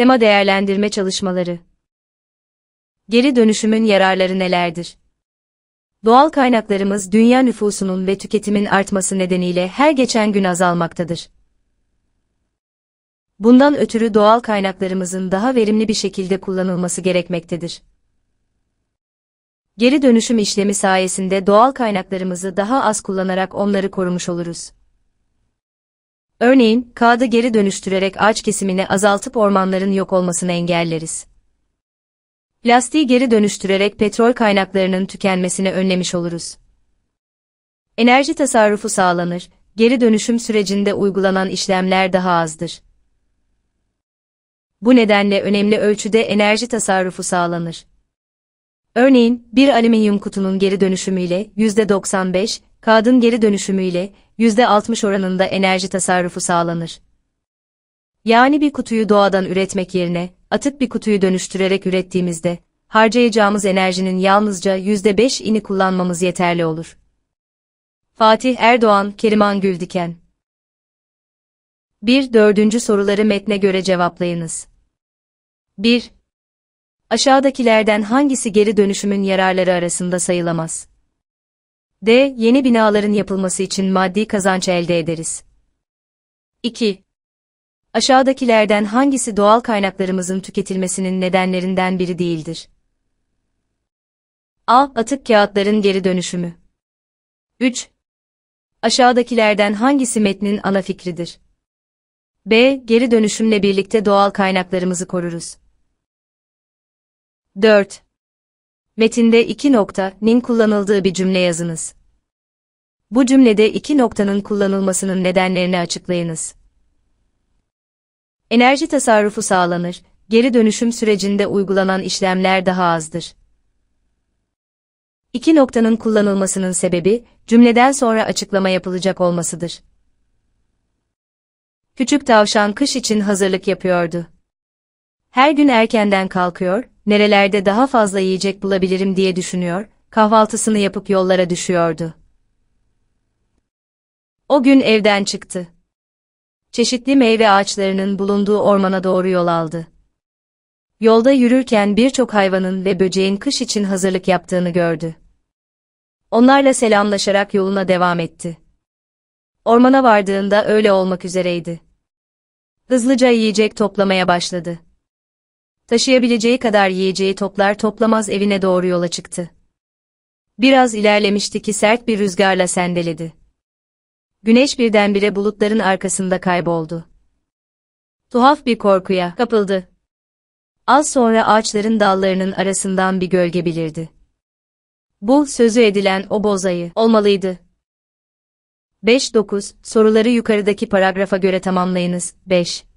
Tema değerlendirme çalışmaları. Geri dönüşümün yararları nelerdir? Doğal kaynaklarımız dünya nüfusunun ve tüketimin artması nedeniyle her geçen gün azalmaktadır. Bundan ötürü doğal kaynaklarımızın daha verimli bir şekilde kullanılması gerekmektedir. Geri dönüşüm işlemi sayesinde doğal kaynaklarımızı daha az kullanarak onları korumuş oluruz. Örneğin, kağıdı geri dönüştürerek ağaç kesimini azaltıp ormanların yok olmasını engelleriz. Plastiği geri dönüştürerek petrol kaynaklarının tükenmesini önlemiş oluruz. Enerji tasarrufu sağlanır, geri dönüşüm sürecinde uygulanan işlemler daha azdır. Bu nedenle önemli ölçüde enerji tasarrufu sağlanır. Örneğin, bir alüminyum kutunun geri dönüşümüyle %95, kağıdın geri dönüşümüyle %60 oranında enerji tasarrufu sağlanır. Yani bir kutuyu doğadan üretmek yerine, atık bir kutuyu dönüştürerek ürettiğimizde, harcayacağımız enerjinin yalnızca %5'ini kullanmamız yeterli olur. Fatih Erdoğan, Keriman Güldiken 1. Dördüncü soruları metne göre cevaplayınız. 1. Aşağıdakilerden hangisi geri dönüşümün yararları arasında sayılamaz? D. Yeni binaların yapılması için maddi kazanç elde ederiz. 2. Aşağıdakilerden hangisi doğal kaynaklarımızın tüketilmesinin nedenlerinden biri değildir? A. Atık kağıtların geri dönüşümü. 3. Aşağıdakilerden hangisi metnin ana fikridir? B. Geri dönüşümle birlikte doğal kaynaklarımızı koruruz. 4. Metinde iki nokta nin kullanıldığı bir cümle yazınız. Bu cümlede iki noktanın kullanılmasının nedenlerini açıklayınız. Enerji tasarrufu sağlanır, geri dönüşüm sürecinde uygulanan işlemler daha azdır. İki noktanın kullanılmasının sebebi, cümleden sonra açıklama yapılacak olmasıdır. Küçük tavşan kış için hazırlık yapıyordu. Her gün erkenden kalkıyor, nerelerde daha fazla yiyecek bulabilirim diye düşünüyor, kahvaltısını yapıp yollara düşüyordu. O gün evden çıktı. Çeşitli meyve ağaçlarının bulunduğu ormana doğru yol aldı. Yolda yürürken birçok hayvanın ve böceğin kış için hazırlık yaptığını gördü. Onlarla selamlaşarak yoluna devam etti. Ormana vardığında öyle olmak üzereydi. Hızlıca yiyecek toplamaya başladı taşıyabileceği kadar yiyeceği toplar toplamaz evine doğru yola çıktı. Biraz ilerlemişti ki sert bir rüzgarla sendeledi. Güneş birdenbire bulutların arkasında kayboldu. Tuhaf bir korkuya kapıldı. Az sonra ağaçların dallarının arasından bir gölge bilirdi. Bu sözü edilen o bozayı olmalıydı. 5-9 soruları yukarıdaki paragrafa göre tamamlayınız. 5.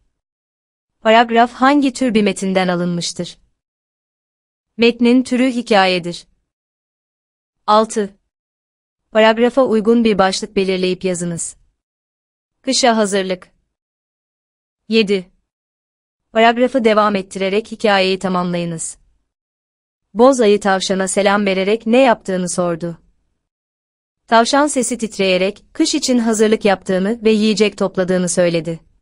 Paragraf hangi tür bir metinden alınmıştır? Metnin türü hikayedir. 6. Paragrafa uygun bir başlık belirleyip yazınız. Kışa hazırlık. 7. Paragrafı devam ettirerek hikayeyi tamamlayınız. Boz ayı tavşana selam vererek ne yaptığını sordu. Tavşan sesi titreyerek kış için hazırlık yaptığını ve yiyecek topladığını söyledi.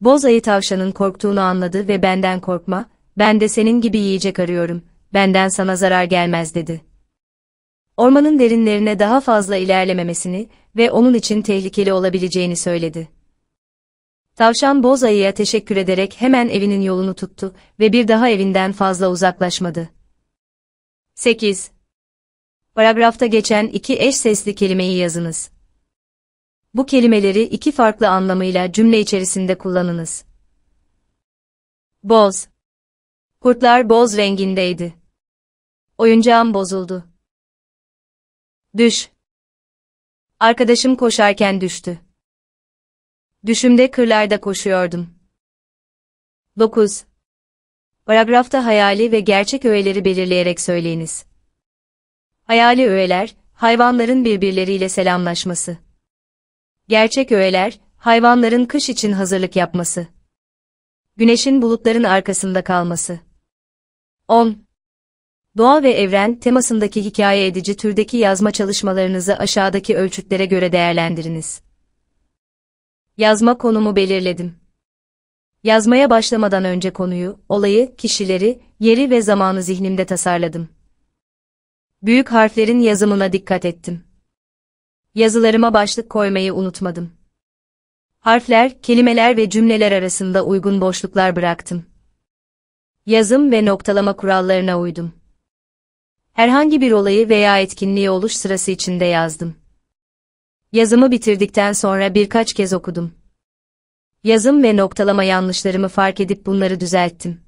Boz ayı tavşanın korktuğunu anladı ve benden korkma, ben de senin gibi yiyecek arıyorum, benden sana zarar gelmez dedi. Ormanın derinlerine daha fazla ilerlememesini ve onun için tehlikeli olabileceğini söyledi. Tavşan boz ayıya teşekkür ederek hemen evinin yolunu tuttu ve bir daha evinden fazla uzaklaşmadı. 8. Paragrafta geçen iki eş sesli kelimeyi yazınız. Bu kelimeleri iki farklı anlamıyla cümle içerisinde kullanınız. Boz. Kurtlar boz rengindeydi. Oyuncağım bozuldu. Düş. Arkadaşım koşarken düştü. Düşümde kırlarda koşuyordum. 9. Paragrafta hayali ve gerçek öğeleri belirleyerek söyleyiniz. Hayali öğeler, hayvanların birbirleriyle selamlaşması. Gerçek öğeler, hayvanların kış için hazırlık yapması. Güneşin bulutların arkasında kalması. 10. Doğa ve evren temasındaki hikaye edici türdeki yazma çalışmalarınızı aşağıdaki ölçütlere göre değerlendiriniz. Yazma konumu belirledim. Yazmaya başlamadan önce konuyu, olayı, kişileri, yeri ve zamanı zihnimde tasarladım. Büyük harflerin yazımına dikkat ettim. Yazılarıma başlık koymayı unutmadım. Harfler, kelimeler ve cümleler arasında uygun boşluklar bıraktım. Yazım ve noktalama kurallarına uydum. Herhangi bir olayı veya etkinliği oluş sırası içinde yazdım. Yazımı bitirdikten sonra birkaç kez okudum. Yazım ve noktalama yanlışlarımı fark edip bunları düzelttim.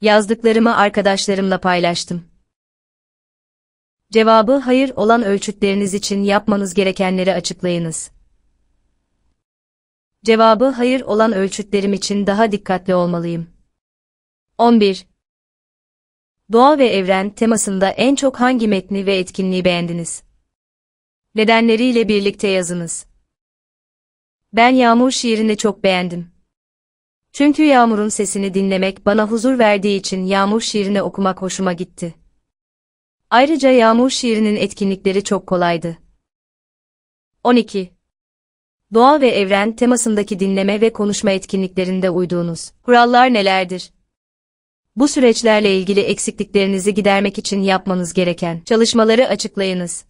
Yazdıklarımı arkadaşlarımla paylaştım. Cevabı hayır olan ölçütleriniz için yapmanız gerekenleri açıklayınız. Cevabı hayır olan ölçütlerim için daha dikkatli olmalıyım. 11. Doğa ve evren temasında en çok hangi metni ve etkinliği beğendiniz? Nedenleriyle birlikte yazınız. Ben yağmur şiirini çok beğendim. Çünkü yağmurun sesini dinlemek bana huzur verdiği için yağmur şiirini okumak hoşuma gitti. Ayrıca Yağmur şiirinin etkinlikleri çok kolaydı. 12. Doğa ve evren temasındaki dinleme ve konuşma etkinliklerinde uyduğunuz kurallar nelerdir? Bu süreçlerle ilgili eksikliklerinizi gidermek için yapmanız gereken çalışmaları açıklayınız.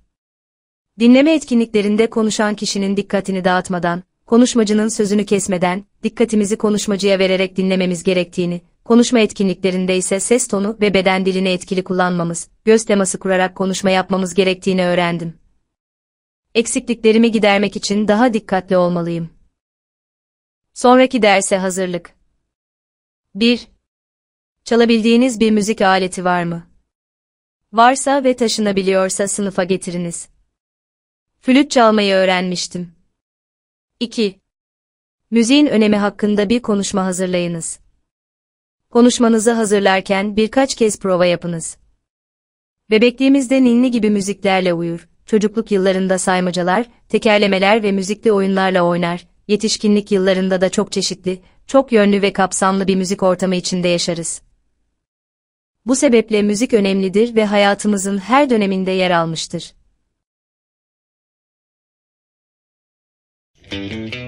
Dinleme etkinliklerinde konuşan kişinin dikkatini dağıtmadan, konuşmacının sözünü kesmeden, dikkatimizi konuşmacıya vererek dinlememiz gerektiğini, konuşma etkinliklerinde ise ses tonu ve beden dilini etkili kullanmamız, göz teması kurarak konuşma yapmamız gerektiğini öğrendim. Eksikliklerimi gidermek için daha dikkatli olmalıyım. Sonraki derse hazırlık. 1. Çalabildiğiniz bir müzik aleti var mı? Varsa ve taşınabiliyorsa sınıfa getiriniz. Flüt çalmayı öğrenmiştim. 2. Müziğin önemi hakkında bir konuşma hazırlayınız. Konuşmanızı hazırlarken birkaç kez prova yapınız. Bebekliğimizde ninni gibi müziklerle uyur, çocukluk yıllarında saymacalar, tekerlemeler ve müzikli oyunlarla oynar, yetişkinlik yıllarında da çok çeşitli, çok yönlü ve kapsamlı bir müzik ortamı içinde yaşarız. Bu sebeple müzik önemlidir ve hayatımızın her döneminde yer almıştır. Müzik